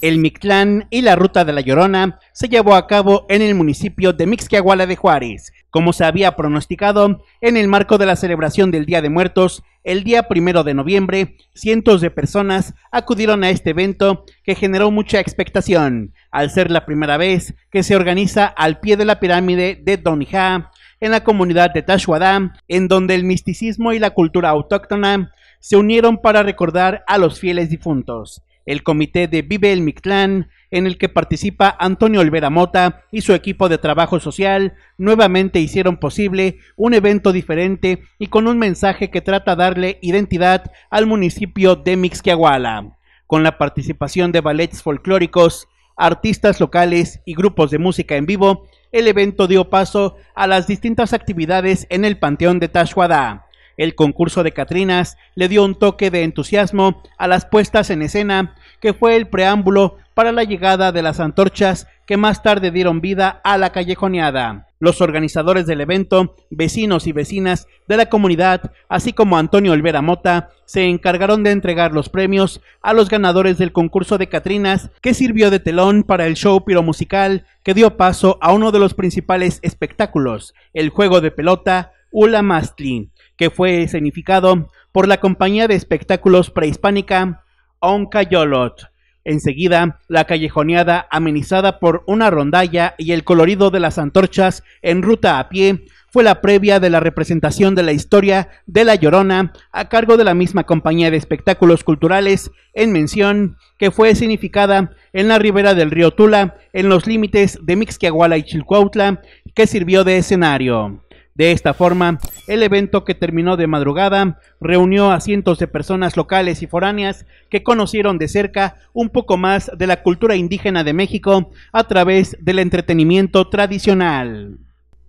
El Mictlán y la Ruta de la Llorona se llevó a cabo en el municipio de Mixquiahuala de Juárez, como se había pronosticado en el marco de la celebración del Día de Muertos. El día primero de noviembre, cientos de personas acudieron a este evento que generó mucha expectación, al ser la primera vez que se organiza al pie de la pirámide de Donijá, en la comunidad de Tashuadá, en donde el misticismo y la cultura autóctona se unieron para recordar a los fieles difuntos el comité de Vive el Mictlán, en el que participa Antonio Olvera Mota y su equipo de trabajo social, nuevamente hicieron posible un evento diferente y con un mensaje que trata darle identidad al municipio de Mixquiahuala, con la participación de ballets folclóricos, artistas locales y grupos de música en vivo, el evento dio paso a las distintas actividades en el Panteón de Tashuadá el concurso de Catrinas le dio un toque de entusiasmo a las puestas en escena, que fue el preámbulo para la llegada de las antorchas que más tarde dieron vida a la callejoneada. Los organizadores del evento, vecinos y vecinas de la comunidad, así como Antonio Olvera Mota, se encargaron de entregar los premios a los ganadores del concurso de Catrinas, que sirvió de telón para el show piromusical que dio paso a uno de los principales espectáculos, el juego de pelota Ulamastli, que fue escenificado por la compañía de espectáculos prehispánica Oncayolot. Enseguida, la callejoneada, amenizada por una rondalla y el colorido de las antorchas en ruta a pie, fue la previa de la representación de la historia de La Llorona a cargo de la misma compañía de espectáculos culturales en mención que fue significada en la ribera del río Tula, en los límites de Mixquiahuala y Chilcuautla, que sirvió de escenario. De esta forma, el evento que terminó de madrugada reunió a cientos de personas locales y foráneas que conocieron de cerca un poco más de la cultura indígena de México a través del entretenimiento tradicional.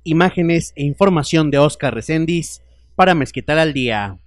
Imágenes e información de Oscar Recendis para mezquitar al Día.